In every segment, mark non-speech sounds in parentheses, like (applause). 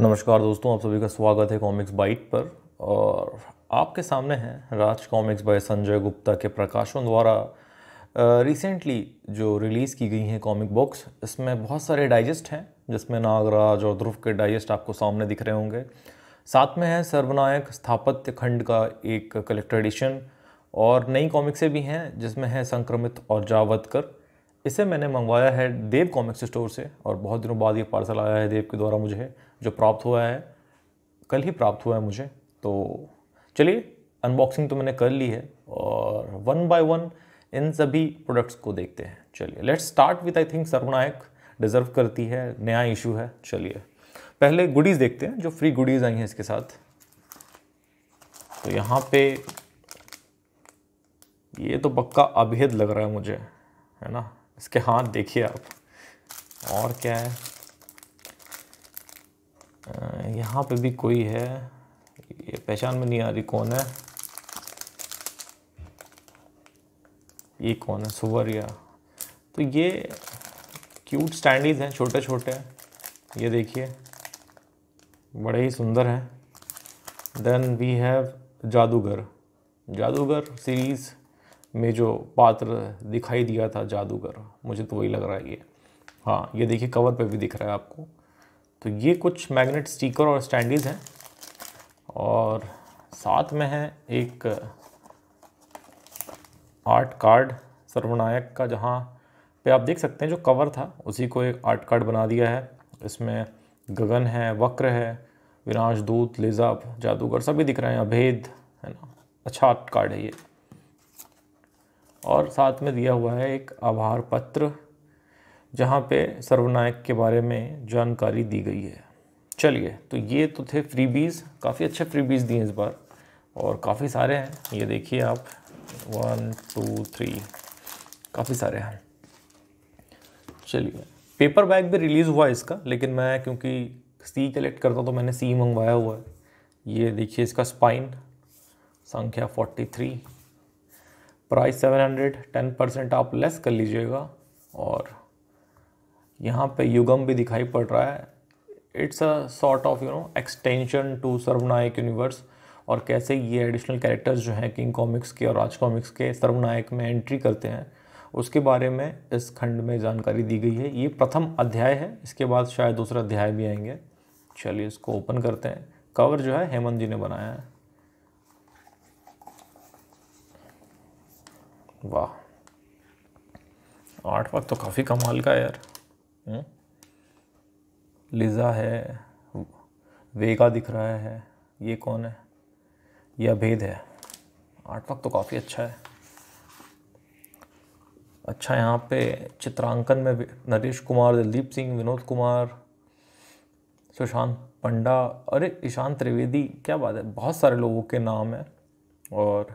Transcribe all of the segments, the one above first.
नमस्कार दोस्तों आप सभी का स्वागत है कॉमिक्स बाइट पर और आपके सामने हैं राज कॉमिक्स बाय संजय गुप्ता के प्रकाशन द्वारा रिसेंटली जो रिलीज़ की गई हैं कॉमिक बुक्स इसमें बहुत सारे डाइजेस्ट हैं जिसमें नागराज और ध्रुव के डाइजेस्ट आपको सामने दिख रहे होंगे साथ में है सर्वनायक स्थापत्य खंड का एक कलेक्टर एडिशन और नई कॉमिक्सें भी हैं जिसमें है संक्रमित और जावतकर इसे मैंने मंगवाया है देव कॉमिक्स स्टोर से और बहुत दिनों बाद ये पार्सल आया है देव के द्वारा मुझे जो प्राप्त हुआ है कल ही प्राप्त हुआ है मुझे तो चलिए अनबॉक्सिंग तो मैंने कर ली है और वन बाय वन इन सभी प्रोडक्ट्स को देखते हैं चलिए let's start with I think Sarvanayak deserve करती है नया इशू है चलिए पहले गुडीज़ देखते हैं जो फ्री गुडीज़ आई हैं इसके साथ तो यहाँ पे ये तो पक्का अभेद लग रहा है मुझे है ना इसके हाथ देखिए आप और क्या है यहाँ पे भी कोई है ये पहचान में नहीं आ रही कौन है ये कौन है सुवरिया तो ये क्यूट स्टैंडीज हैं छोटे छोटे ये देखिए बड़े ही सुंदर हैं देन वी हैव जादूगर जादूगर सीरीज़ में जो पात्र दिखाई दिया था जादूगर मुझे तो वही लग रहा है ये हाँ ये देखिए कवर पे भी दिख रहा है आपको तो ये कुछ मैग्नेट स्टिकर और स्टैंडीज हैं और साथ में है एक आर्ट कार्ड सर्वनायक का जहाँ पे आप देख सकते हैं जो कवर था उसी को एक आर्ट कार्ड बना दिया है इसमें गगन है वक्र है विनाश दूत लेजाब जादूगर सभी दिख रहे हैं अभेद है ना अच्छा आर्ट कार्ड है ये और साथ में दिया हुआ है एक आभार पत्र जहाँ पे सर्वनायक के बारे में जानकारी दी गई है चलिए तो ये तो थे फ्री बीज काफ़ी अच्छे फ्री बीज दिए इस बार और काफ़ी सारे हैं ये देखिए आप वन टू थ्री काफ़ी सारे हैं चलिए पेपर बैग भी रिलीज़ हुआ इसका लेकिन मैं क्योंकि सी कलेक्ट करता तो मैंने सी मंगवाया हुआ है ये देखिए इसका स्पाइन संख्या forty three price seven hundred ten percent आप लेस कर लीजिएगा और यहाँ पे युगम भी दिखाई पड़ रहा है it's a sort of you know extension to Sarvanayak universe और कैसे ये एडिशनल कैरेक्टर्स जो हैं किंग कॉमिक्स के और राज कॉमिक्स के सर्वनायक में एंट्री करते हैं उसके बारे में इस खंड में जानकारी दी गई है ये प्रथम अध्याय है इसके बाद शायद दूसरा अध्याय भी आएंगे चलिए इसको ओपन करते हैं कवर जो है हेमंत जी ने बनाया है वाह आठ वक्त तो काफ़ी कमाल का है यार हम्म? लिज़ा है वेगा दिख रहा है ये कौन है यह भेद है आठ लाख तो काफ़ी अच्छा है अच्छा यहाँ पे चित्रांकन में नरेश कुमार दिलदीप सिंह विनोद कुमार सुशांत पंडा अरे ईशान त्रिवेदी क्या बात है बहुत सारे लोगों के नाम हैं और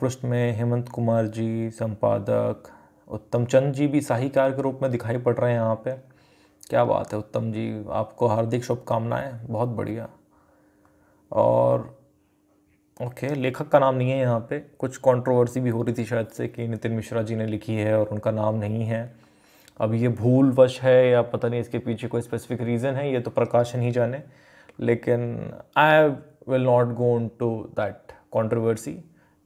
पृष्ठ में हेमंत कुमार जी संपादक उत्तम चंद जी भी साहिकार के रूप में दिखाई पड़ रहे हैं यहाँ पे क्या बात है उत्तम जी आपको हार्दिक शुभकामनाएं बहुत बढ़िया और ओके लेखक का नाम नहीं है यहाँ पे कुछ कंट्रोवर्सी भी हो रही थी शायद से कि नितिन मिश्रा जी ने लिखी है और उनका नाम नहीं है अब ये भूलवश है या पता नहीं इसके पीछे कोई स्पेसिफिक रीज़न है ये तो प्रकाशन ही जाने लेकिन I will not go to that controversy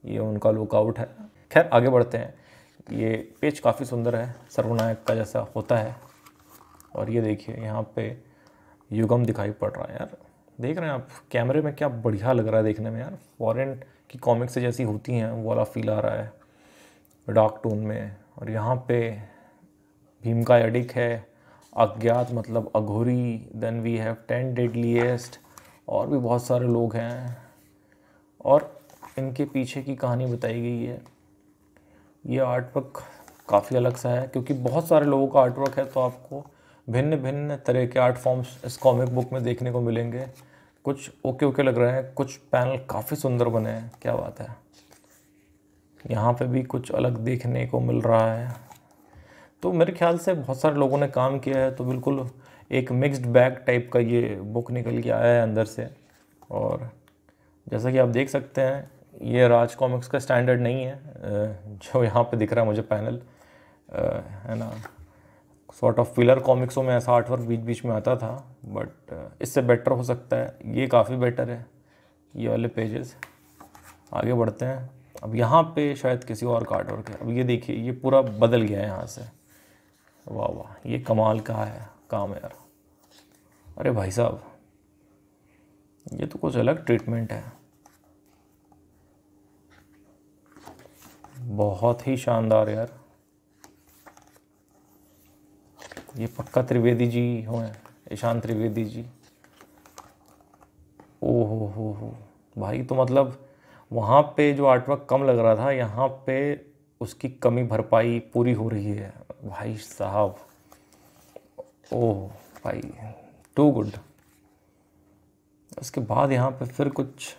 ये उनका लुकआउट है खैर आगे बढ़ते हैं ये पेज काफ़ी सुंदर है सर्वनायक का जैसा होता है और ये देखिए यहाँ पे युगम दिखाई पड़ रहा है यार देख रहे हैं आप कैमरे में क्या बढ़िया लग रहा है देखने में यार फॉरेन की कॉमिक्स जैसी होती हैं वो वाला फील आ रहा है डार्क टोन में और यहाँ पे भीम का एडिक है अज्ञात मतलब Aghori then we have ten deadliest और भी बहुत सारे लोग हैं और इनके पीछे की कहानी बताई गई है ये आर्ट वर्क काफ़ी अलग सा है क्योंकि बहुत सारे लोगों का आर्टवर्क है तो आपको भिन्न भिन्न तरह के आर्ट फॉर्म्स इस कॉमिक बुक में देखने को मिलेंगे कुछ ओके ओके लग रहे हैं कुछ पैनल काफ़ी सुंदर बने हैं क्या बात है यहाँ पे भी कुछ अलग देखने को मिल रहा है तो मेरे ख्याल से बहुत सारे लोगों ने काम किया है तो बिल्कुल एक मिक्स्ड बैग टाइप का ये बुक निकल के आया है अंदर से और जैसा कि आप देख सकते हैं ये राज कॉमिक्स का स्टैंडर्ड नहीं है जो यहाँ पे दिख रहा है मुझे पैनल है ना सॉर्ट ऑफ फिलर कॉमिक्सों में ऐसा वर्क बीच बीच में आता था बट इससे बेटर हो सकता है ये काफ़ी बेटर है ये वाले पेजेस आगे बढ़ते हैं अब यहाँ पे शायद किसी और का आर्टवर्क है अब ये देखिए ये पूरा बदल गया है यहाँ से वाह वाह ये कमाल का है काम है यार अरे भाई साहब ये तो कुछ अलग ट्रीटमेंट है बहुत ही शानदार यार ये पक्का त्रिवेदी जी हो ईशान त्रिवेदी जी ओ हो हो हो भाई तो मतलब वहाँ पे जो आर्टवर्क कम लग रहा था यहाँ पे उसकी कमी भरपाई पूरी हो रही है भाई साहब ओ भाई टू गुड उसके बाद यहाँ पे फिर कुछ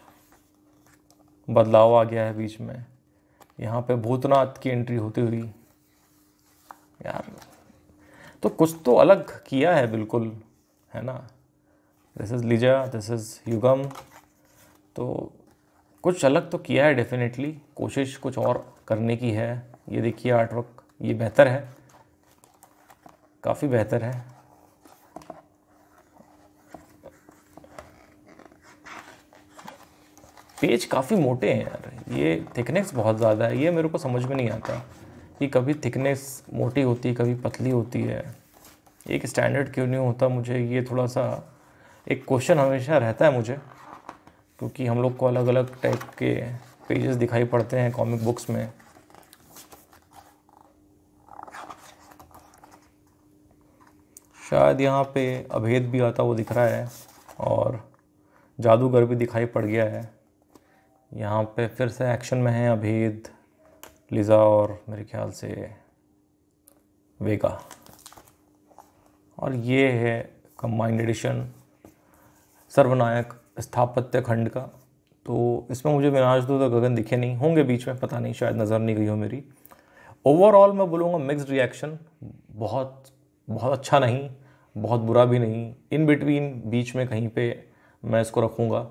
बदलाव आ गया है बीच में यहाँ पे भूतनाथ की एंट्री होती हुई यार तो कुछ तो अलग किया है बिल्कुल है ना this is Lisa this is Yugam तो कुछ अलग तो किया है डेफिनेटली कोशिश कुछ और करने की है ये देखिए आर्टवर्क ये बेहतर है काफ़ी बेहतर है पेज काफ़ी मोटे हैं यार ये थिकनेस बहुत ज़्यादा है ये मेरे को समझ में नहीं आता कि कभी थिकनेस मोटी होती है कभी पतली होती है एक स्टैंडर्ड क्यों नहीं होता मुझे ये थोड़ा सा एक क्वेश्चन हमेशा रहता है मुझे क्योंकि हम लोग को अलग अलग टाइप के पेजेस दिखाई पड़ते हैं कॉमिक बुक्स में शायद यहाँ पे अभेद भी आता वो दिख रहा है और जादूगर भी दिखाई पड़ गया है यहाँ पे फिर से एक्शन में हैं अभीद लिज़ा और मेरे ख्याल से वेगा और ये है कम्बाइंड एडिशन सर्वनायक स्थापत्य खंड का तो इसमें मुझे विनाश दो तो गगन दिखे नहीं होंगे बीच में पता नहीं शायद नज़र नहीं गई हो मेरी ओवरऑल मैं बोलूँगा मिक्स रिएक्शन बहुत बहुत अच्छा नहीं बहुत बुरा भी नहीं इन बिटवीन बीच में कहीं पे मैं इसको रखूँगा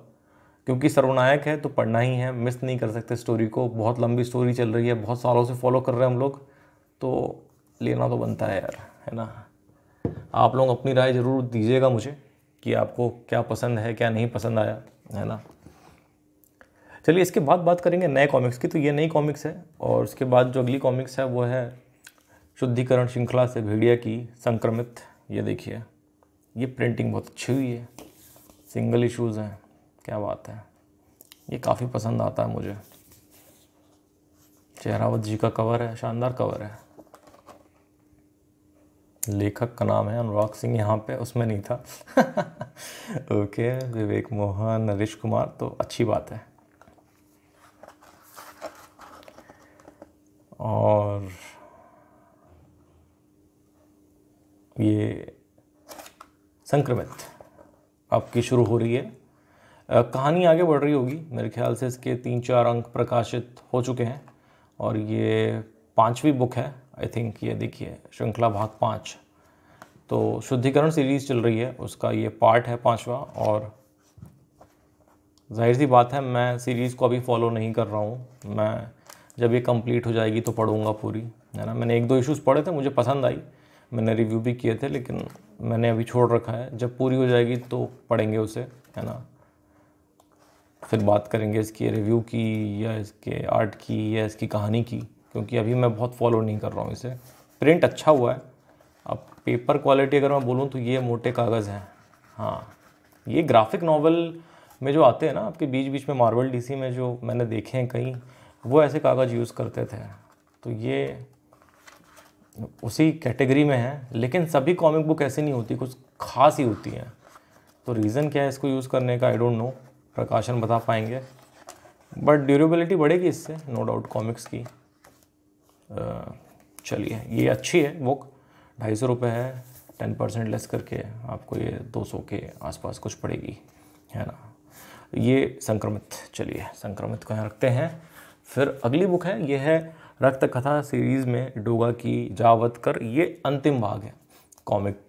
क्योंकि सर्वनायक है तो पढ़ना ही है मिस नहीं कर सकते स्टोरी को बहुत लंबी स्टोरी चल रही है बहुत सालों से फॉलो कर रहे हैं हम लोग तो लेना तो बनता है यार है ना आप लोग अपनी राय ज़रूर दीजिएगा मुझे कि आपको क्या पसंद है क्या नहीं पसंद आया है ना चलिए इसके बाद बात करेंगे नए कॉमिक्स की तो ये नई कॉमिक्स है और उसके बाद जो अगली कॉमिक्स है वो है शुद्धिकरण श्रृंखला से भेड़िया की संक्रमित ये देखिए ये प्रिंटिंग बहुत अच्छी हुई है सिंगल इशूज़ हैं क्या बात है ये काफ़ी पसंद आता है मुझे चेहरावत जी का कवर है शानदार कवर है लेखक का नाम है अनुराग सिंह यहाँ पे उसमें नहीं था (laughs) ओके विवेक मोहन नरेश कुमार तो अच्छी बात है और ये संक्रमित आपकी शुरू हो रही है कहानी आगे बढ़ रही होगी मेरे ख्याल से इसके तीन चार अंक प्रकाशित हो चुके हैं और ये पाँचवीं बुक है आई थिंक ये देखिए श्रृंखला भाग पाँच तो शुद्धिकरण सीरीज़ चल रही है उसका ये पार्ट है पाँचवा और जाहिर सी बात है मैं सीरीज़ को अभी फॉलो नहीं कर रहा हूँ मैं जब ये कंप्लीट हो जाएगी तो पढ़ूँगा पूरी है ना मैंने एक दो इश्यूज़ पढ़े थे मुझे पसंद आई मैंने रिव्यू भी किए थे लेकिन मैंने अभी छोड़ रखा है जब पूरी हो जाएगी तो पढ़ेंगे उसे है ना फिर बात करेंगे इसके रिव्यू की या इसके आर्ट की या इसकी कहानी की क्योंकि अभी मैं बहुत फॉलो नहीं कर रहा हूँ इसे प्रिंट अच्छा हुआ है अब पेपर क्वालिटी अगर मैं बोलूँ तो ये मोटे कागज़ हैं हाँ ये ग्राफिक नावल में जो आते हैं ना आपके बीच बीच में मार्वल डीसी में जो मैंने देखे हैं कहीं वो ऐसे कागज़ यूज़ करते थे तो ये उसी कैटेगरी में है लेकिन सभी कॉमिक बुक ऐसी नहीं होती कुछ खास ही होती हैं तो रीज़न क्या है इसको यूज़ करने का आई डोंट नो प्रकाशन बता पाएंगे बट ड्यूरेबिलिटी बढ़ेगी इससे नो डाउट कॉमिक्स की चलिए ये अच्छी है बुक ढाई सौ रुपये है टेन परसेंट लेस करके आपको ये दो सौ के आसपास कुछ पड़ेगी है ना ये संक्रमित चलिए संक्रमित को यहाँ रखते हैं फिर अगली बुक है ये है रक्त कथा सीरीज़ में डोगा की जावत कर ये अंतिम भाग है कॉमिक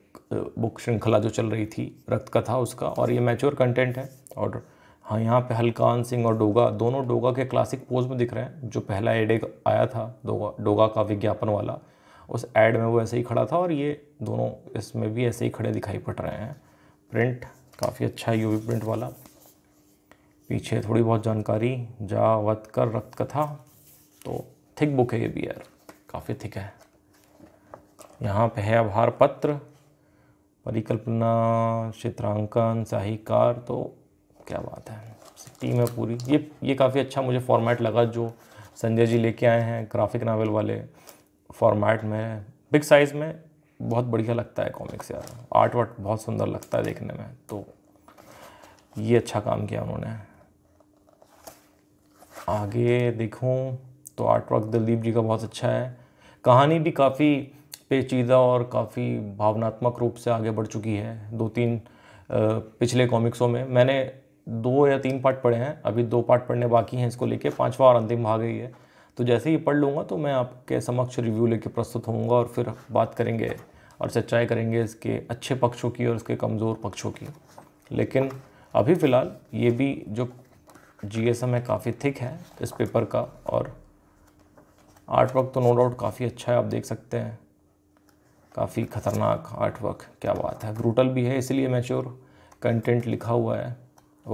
बुक श्रृंखला जो चल रही थी रक्त कथा उसका और ये मैच्योर कंटेंट है और हाँ यहाँ पे हल्कान सिंह और डोगा दोनों डोगा के क्लासिक पोज में दिख रहे हैं जो पहला एड एक आया था डोगा डोगा का विज्ञापन वाला उस एड में वो ऐसे ही खड़ा था और ये दोनों इसमें भी ऐसे ही खड़े दिखाई पड़ रहे हैं प्रिंट काफ़ी अच्छा है यूवी प्रिंट वाला पीछे थोड़ी बहुत जानकारी जा वत कर रक्त कथा तो थिक बुक है ये भी यार काफ़ी थिक है यहाँ पे है आभार पत्र परिकल्पना चित्रांकन साहिकार तो क्या बात है टीम है पूरी ये ये काफ़ी अच्छा मुझे फॉर्मेट लगा जो संजय जी लेके आए हैं ग्राफिक नावल वाले फॉर्मेट में बिग साइज़ में बहुत बढ़िया लगता है कॉमिक्स यार आर्ट वर्ट बहुत सुंदर लगता है देखने में तो ये अच्छा काम किया उन्होंने आगे देखूँ तो आर्ट वर्क दिलदीप जी का बहुत अच्छा है कहानी भी काफ़ी पेचीदा और काफ़ी भावनात्मक रूप से आगे बढ़ चुकी है दो तीन पिछले कॉमिक्सों में मैंने दो या तीन पार्ट पढ़े हैं अभी दो पार्ट पढ़ने बाकी हैं इसको लेके पांचवा और अंतिम भाग ही है तो जैसे ही पढ़ लूँगा तो मैं आपके समक्ष रिव्यू लेके प्रस्तुत होऊंगा और फिर बात करेंगे और सच्चाई करेंगे इसके अच्छे पक्षों की और इसके कमज़ोर पक्षों की लेकिन अभी फ़िलहाल ये भी जो जी एस एम है काफ़ी थिक है इस पेपर का और आर्ट वर्क तो नो डाउट काफ़ी अच्छा है आप देख सकते हैं काफ़ी ख़तरनाक आर्ट वर्क क्या बात है ब्रूटल भी है इसलिए मैच्योर कंटेंट लिखा हुआ है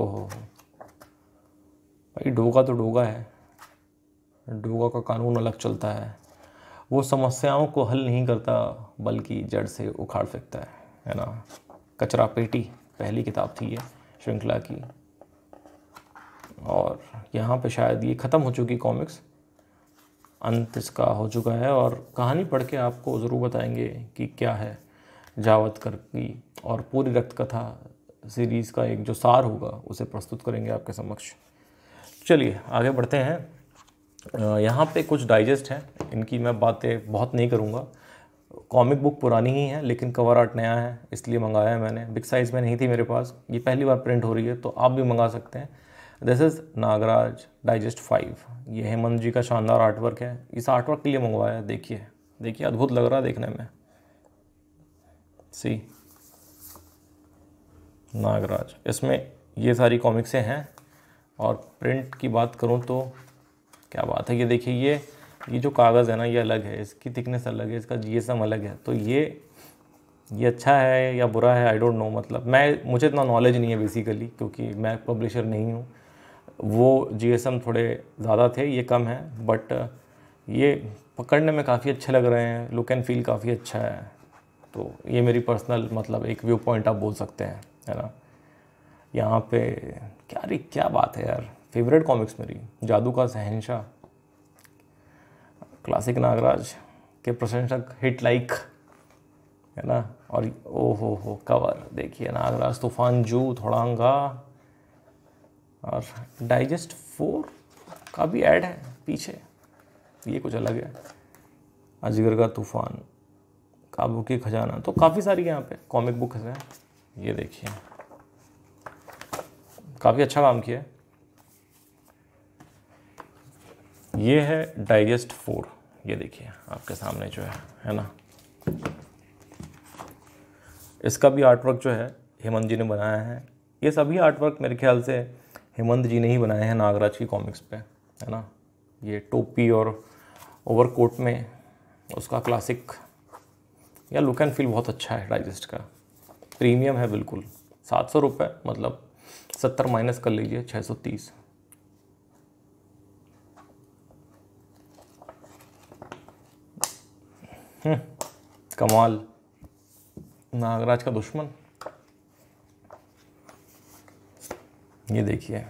ओहो भाई डोगा तो डोगा है डोगा का कानून अलग चलता है वो समस्याओं को हल नहीं करता बल्कि जड़ से उखाड़ फेंकता है है ना कचरा पेटी पहली किताब थी ये श्रृंखला की और यहाँ पे शायद ये ख़त्म हो चुकी कॉमिक्स अंत इसका हो चुका है और कहानी पढ़ के आपको ज़रूर बताएंगे कि क्या है जावत कर की और पूरी रक्त कथा सीरीज़ का एक जो सार होगा उसे प्रस्तुत करेंगे आपके समक्ष चलिए आगे बढ़ते हैं यहाँ पे कुछ डाइजेस्ट हैं इनकी मैं बातें बहुत नहीं करूँगा कॉमिक बुक पुरानी ही है लेकिन कवर आर्ट नया है इसलिए मंगाया है मैंने बिग साइज़ में नहीं थी मेरे पास ये पहली बार प्रिंट हो रही है तो आप भी मंगा सकते हैं this is Nagraj digest five ये हेमंत जी का शानदार आर्टवर्क है इस आर्टवर्क के लिए मंगवाया है देखिए देखिए अद्भुत लग रहा है देखने में सी नागराज इसमें ये सारी कॉमिक्सें हैं और प्रिंट की बात करूँ तो क्या बात है ये देखिए ये ये जो कागज़ है ना ये अलग है इसकी थिकनेस अलग है इसका जी अलग है तो ये ये अच्छा है या बुरा है आई डोंट नो मतलब मैं मुझे इतना नॉलेज नहीं है बेसिकली क्योंकि मैं पब्लिशर नहीं हूँ वो जी थोड़े ज़्यादा थे ये कम है बट ये पकड़ने में काफ़ी अच्छे लग रहे हैं लुक एंड फील काफ़ी अच्छा है तो ये मेरी पर्सनल मतलब एक व्यू पॉइंट आप बोल सकते हैं है ना यहाँ पे क्या रे क्या बात है यार फेवरेट कॉमिक्स मेरी जादू का सहनशाह क्लासिक नागराज के प्रशंसक हिट लाइक है ना और ओ हो हो कवर देखिए नागराज तूफान जू थोड़ांगा और डाइजेस्ट फोर का भी ऐड है पीछे ये कुछ अलग है अजगर का तूफान काबू की खजाना तो काफ़ी सारी यहाँ पे कॉमिक बुक्स हैं ये देखिए काफ़ी अच्छा काम किया ये है डाइजेस्ट फोर ये देखिए आपके सामने जो है है ना इसका भी आर्टवर्क जो है हेमंत जी ने बनाया है ये सभी आर्टवर्क मेरे ख्याल से हेमंत जी ने ही बनाए हैं नागराज की कॉमिक्स पे है ना ये टोपी और ओवरकोट में उसका क्लासिक या लुक एंड फील बहुत अच्छा है डाइजेस्ट का प्रीमियम है बिल्कुल सात सौ रुपये मतलब सत्तर माइनस कर लीजिए छः सौ तीस हम्म, कमाल नागराज का दुश्मन ये देखिए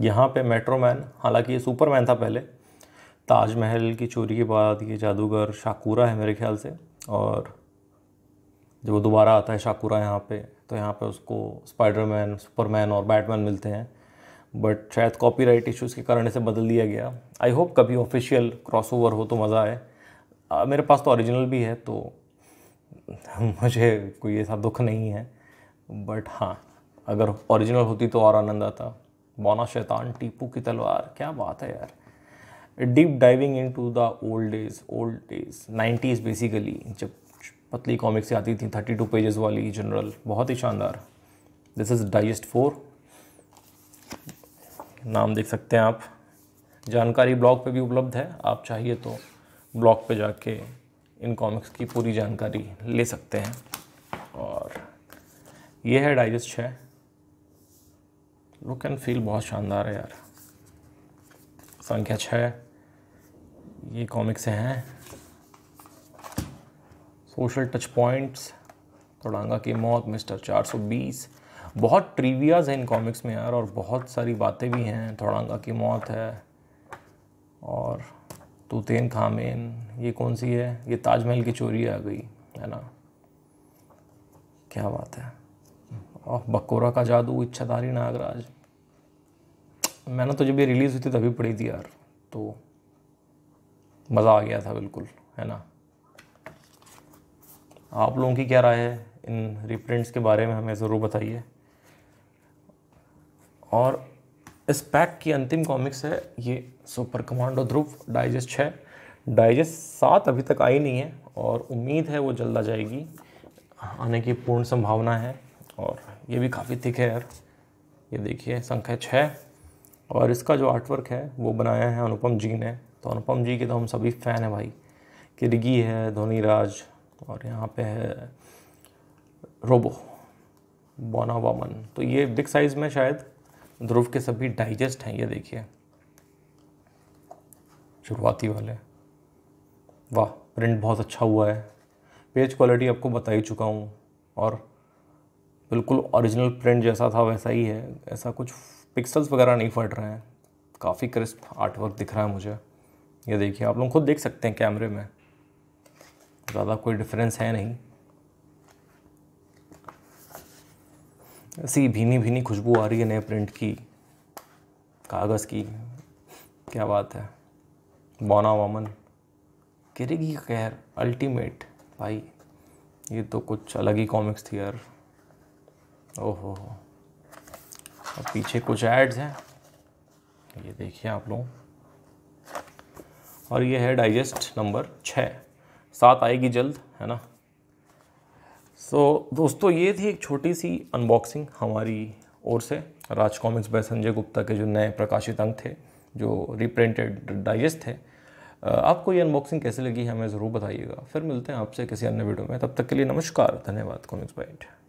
यहाँ पे मेट्रोमैन हालांकि ये सुपरमैन था पहले ताजमहल की चोरी के बाद ये जादूगर शाकूरा है मेरे ख्याल से और जब वो दोबारा आता है शाकुरा यहाँ पे तो यहाँ पे उसको स्पाइडरमैन सुपरमैन और बैटमैन मिलते हैं बट शायद कॉपीराइट इश्यूज़ के कारण इसे बदल दिया गया आई होप कभी ऑफिशियल क्रॉसओवर हो तो मज़ा आए मेरे पास तो ओरिजिनल भी है तो (laughs) मुझे कोई ऐसा दुख नहीं है बट हाँ अगर ओरिजिनल होती तो और आनंद आता बौना शैतान टीपू की तलवार क्या बात है यार deep diving into the old days old days nineties basically जब पतली कॉमिक से आती थी थर्टी टू पेजेस वाली जनरल बहुत ही शानदार दिस इज़ डाइजेस्ट फोर नाम देख सकते हैं आप जानकारी ब्लॉग पे भी उपलब्ध है आप चाहिए तो ब्लॉग पे जाके इन कॉमिक्स की पूरी जानकारी ले सकते हैं और ये है डाइजेस्ट छः लुक एंड फील बहुत शानदार है यार संख्या छः ये कॉमिक्स हैं सोशल टच पॉइंट्स तोड़ांगा की मौत मिस्टर 420 बहुत ट्रीवियाज हैं इन कॉमिक्स में यार और बहुत सारी बातें भी हैं थोड़ांगा की मौत है और तूतेन खामेन ये कौन सी है ये ताजमहल की चोरी आ गई है ना क्या बात है और बकोरा का जादू इच्छाधारी नागराज मैंने तो जब ये रिलीज़ हुई थी तभी पढ़ी थी यार तो मज़ा आ गया था बिल्कुल है ना आप लोगों की क्या राय है इन रिप्रिंट्स के बारे में हमें ज़रूर बताइए और इस पैक की अंतिम कॉमिक्स है ये सुपर कमांडो ध्रुव डाइजेस्ट छः डाइजेस्ट सात अभी तक आई नहीं है और उम्मीद है वो जल्द आ जाएगी आने की पूर्ण संभावना है और ये भी काफ़ी थिक है यार ये देखिए संख्या छः और इसका जो आर्टवर्क है वो बनाया है अनुपम जी ने तो अनुपम जी के तो हम सभी फ़ैन हैं भाई किरगी है धोनी राज और यहाँ पे है रोबो बोना वामन तो ये बिग साइज़ में शायद ध्रुव के सभी डाइजेस्ट हैं ये देखिए शुरुआती वाले वाह प्रिंट बहुत अच्छा हुआ है पेज क्वालिटी आपको बता ही चुका हूँ और बिल्कुल ओरिजिनल प्रिंट जैसा था वैसा ही है ऐसा कुछ पिक्सल्स वगैरह नहीं फट रहे हैं काफ़ी क्रिस्प आर्टवर्क दिख रहा है मुझे ये देखिए आप लोग खुद देख सकते हैं कैमरे में ज़्यादा कोई डिफरेंस है नहीं ऐसी भीनी भीनी खुशबू आ रही है नए प्रिंट की कागज़ की क्या बात है बोना वामन गिरेगी खैर अल्टीमेट भाई ये तो कुछ अलग ही कॉमिक्स थी यार ओहो और पीछे कुछ एड्स हैं ये देखिए आप लोग और ये है डाइजेस्ट नंबर छः साथ आएगी जल्द है ना सो so, दोस्तों ये थी एक छोटी सी अनबॉक्सिंग हमारी ओर से राज कॉमिक्स बाय संजय गुप्ता के जो नए प्रकाशित अंक थे जो रिप्रिंटेड डाइजेस्ट थे आपको ये अनबॉक्सिंग कैसे लगी है हमें ज़रूर बताइएगा फिर मिलते हैं आपसे किसी अन्य वीडियो में तब तक के लिए नमस्कार धन्यवाद कॉमिक्स बाइट